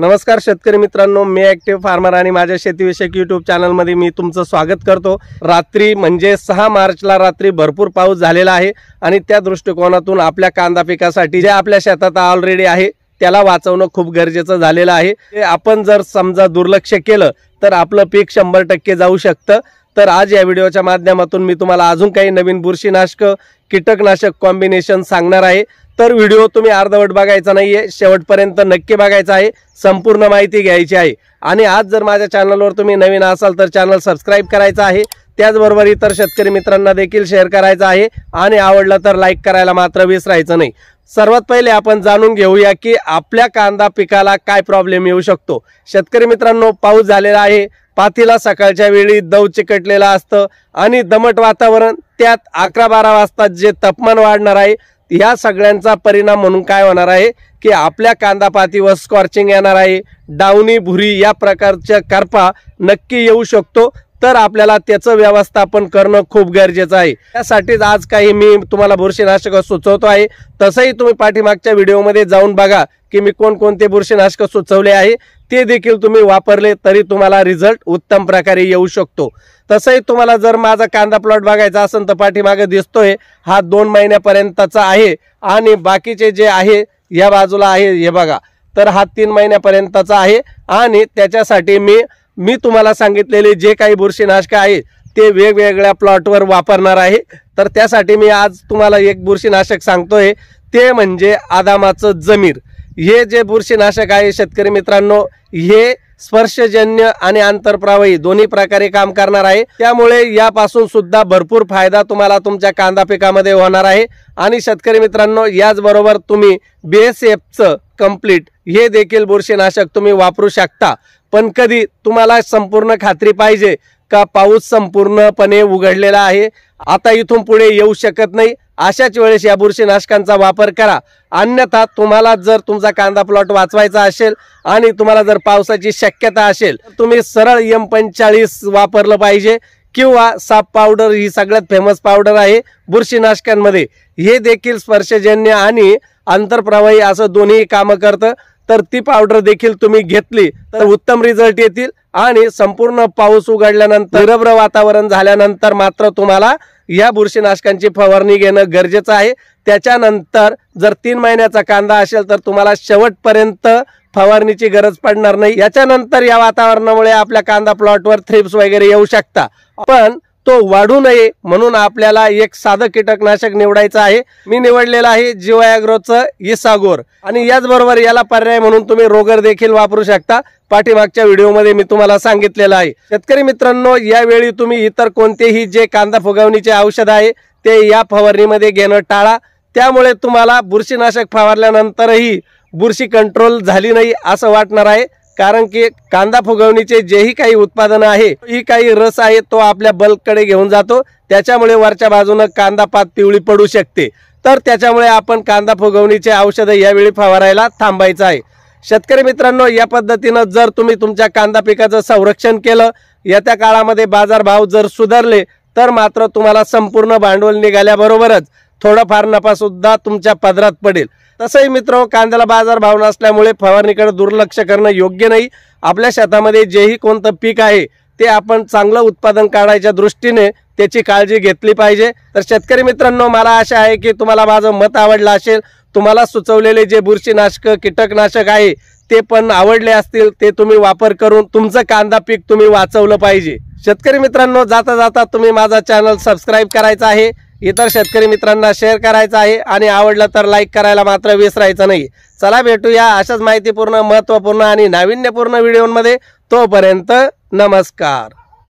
नमस्कार शेतकरी मित्रांनो मी ऍक्टिव्ह फार्मर आणि माझ्या शेतीविषयक चॅनल चॅनलमध्ये मी तुमचं स्वागत करतो रात्री म्हणजे सहा मार्चला रात्री भरपूर पाऊस झालेला आहे आणि त्या दृष्टिकोनातून आपल्या कांदा पिकासाठी जे आपल्या शेतात ऑलरेडी आहे त्याला वाचवणं खूप गरजेचं झालेलं आहे आपण जर समजा दुर्लक्ष केलं तर आपलं पीक शंभर टक्के जाऊ शकतं तर आज या व्हिडिओच्या माध्यमातून मी तुम्हाला अजून काही नवीन बुरशीनाशक कीटकनाशक कॉम्बिनेशन सांगणार आहे तर व्हिडिओ तुम्ही अर्धवट बघायचा नाहीये शेवटपर्यंत नक्की बघायचा आहे संपूर्ण माहिती घ्यायची आहे आणि आज जर माझ्या चॅनलवर तुम्ही नवीन असाल तर चॅनल सबस्क्राईब करायचं आहे त्याचबरोबर इतर शेतकरी मित्रांना देखील शेअर करायचा आहे आणि आवडलं तर लाईक करायला मात्र विसरायचं नाही सर्वात पहिले आपण जाणून घेऊया की आपल्या कांदा पिकाला काय प्रॉब्लेम येऊ शकतो शेतकरी मित्रांनो पाऊस झालेला आहे पातीला सकाळच्या वेळी दव चिकटलेला असतं आणि दमट वातावरण त्यात अकरा बारा वाजता जे तापमान वाढणार आहे या सगळ्यांचा परिणाम म्हणून काय होणार आहे की आपल्या कांदापातीवर स्कॉर्चिंग येणार आहे डावणी भुरी या प्रकारच्या करपा नक्की येऊ शकतो तर आपल्याला त्याचं व्यवस्थापन करणं खूप गरजेचं आहे त्यासाठीच आज काही मी तुम्हाला बुरशीनाशक सुचवतो आहे तसंही तुम्ही पाठीमागच्या व्हिडिओमध्ये जाऊन बघा की मी कोणकोणते बुरशीनाशक सुचवले आहे ते देखील तुम्ही वापरले तरी तुम्हाला रिझल्ट उत्तम प्रकारे येऊ शकतो तसंही तुम्हाला जर माझा कांदा प्लॉट बघायचा असेल तर पाठीमागे दिसतोय हा दोन महिन्यापर्यंतचा आहे आणि बाकीचे जे आहे या बाजूला आहे हे बघा तर हा तीन महिन्यापर्यंतचा आहे आणि त्याच्यासाठी मी मी तुम्हाला सांगितलेले जे काही बुरशीनाशक आहे ते वेगवेगळ्या प्लॉटवर वापरणार आहे तर त्यासाठी मी आज तुम्हाला एक बुरशीनाशक सांगतोय ते म्हणजे आदामाचं जमीर हे जे बुरशीनाशक आहे शेतकरी मित्रांनो हे स्पर्शजन्य आणि आंतरप्रावयी दोन्ही प्रकारे काम करणार आहे त्यामुळे यापासून सुद्धा भरपूर फायदा तुम्हाला तुमच्या कांदा पिकामध्ये होणार आहे आणि शेतकरी मित्रांनो याचबरोबर तुम्ही बी एस एफचं कम्प्लीट हे देखील बुरशीनाशक तुम्ही वापरू शकता पण कधी तुम्हाला संपूर्ण खात्री पाहिजे का पाऊस संपूर्णपणे उघडलेला आहे आता इथून पुढे येऊ शकत नाही अशाच वेळेस या बुरशीनाशकांचा वापर करा अन्यथा तुम्हाला जर तुमचा कांदा प्लॉट वाचवायचा असेल आणि तुम्हाला जर पावसाची शक्यता असेल तुम्ही सरळ एम पंचाळीस वापरलं पाहिजे किंवा साप पावडर ही सगळ्यात फेमस पावडर आहे बुरशीनाशकांमध्ये हे देखील स्पर्शजन्य आणि आंतरप्रवाही असं दोन्ही कामं करतं तर ती पावडर देखील तुम्ही घेतली तर उत्तम रिझल्ट येतील आणि संपूर्ण पाऊस उघडल्यानंतर निरभ्र वातावरण झाल्यानंतर मात्र तुम्हाला या बुरशीनाशकांची फवारणी घेणं गरजेचं आहे त्याच्यानंतर जर तीन महिन्याचा कांदा असेल तर तुम्हाला शेवटपर्यंत फवारणीची गरज पडणार नाही याच्यानंतर या वातावरणामुळे आपल्या कांदा प्लॉटवर थ्रिप्स वगैरे येऊ शकता पण तो वाढू नये म्हणून आपल्याला एक साधं कीटकनाशक निवडायचं आहे मी निवडलेलं आहे जीवायाग्रोचं इसागोर आणि याचबरोबर याला पर्याय म्हणून तुम्ही रोगर देखील वापरू शकता पाठीमागच्या व्हिडिओमध्ये मी तुम्हाला सांगितलेलं आहे शेतकरी मित्रांनो यावेळी तुम्ही इतर कोणतेही जे कांदा फुगवणीचे औषध आहे ते या फवारणीमध्ये घेणं टाळा त्यामुळे तुम्हाला बुरशीनाशक फवारल्यानंतरही बुरशी कंट्रोल झाली नाही असं वाटणार आहे कारण की कांदा फुगवणीचे जेही काही उत्पादन आहे ही काही रस आहे तो आपल्या कडे घेऊन जातो त्याच्यामुळे वरच्या बाजूनं कांदा पात पिवळी पडू शकते तर त्याच्यामुळे आपण कांदा फुगवणीचे औषध यावेळी फवारायला थांबायचं आहे शेतकरी मित्रांनो या पद्धतीनं जर तुम्ही तुमच्या कांदा पिकाचं संरक्षण केलं येत्या काळामध्ये बाजारभाव जर सुधारले तर मात्र तुम्हाला संपूर्ण भांडवल निघाल्याबरोबरच थोडाफार नफासुद्धा तुमच्या पदरात पडेल तसंही मित्र कांद्याला बाजार भाव नसल्यामुळे फवारणीकडे दुर्लक्ष करणं योग्य नाही आपल्या शेतामध्ये जेही कोणतं पीक आहे ते आपण चांगलं उत्पादन काढायच्या दृष्टीने त्याची काळजी घेतली पाहिजे तर शेतकरी मित्रांनो मला आशा आहे की तुम्हाला माझं मत आवडलं असेल तुम्हाला सुचवलेले जे बुरशीनाशक कीटकनाशक आहे ते पण आवडले असतील ते तुम्ही वापर करून तुमचं कांदा पीक तुम्ही वाचवलं पाहिजे शेतकरी मित्रांनो जाता जाता तुम्ही माझा चॅनल सबस्क्राईब करायचा आहे इतर शेतकरी मित्रांना शेअर करायचा आहे आणि आवडलं तर लाईक करायला मात्र विसरायचं नाही चला भेटूया अशाच माहितीपूर्ण महत्त्वपूर्ण आणि नाविन्यपूर्ण व्हिडिओमध्ये तोपर्यंत नमस्कार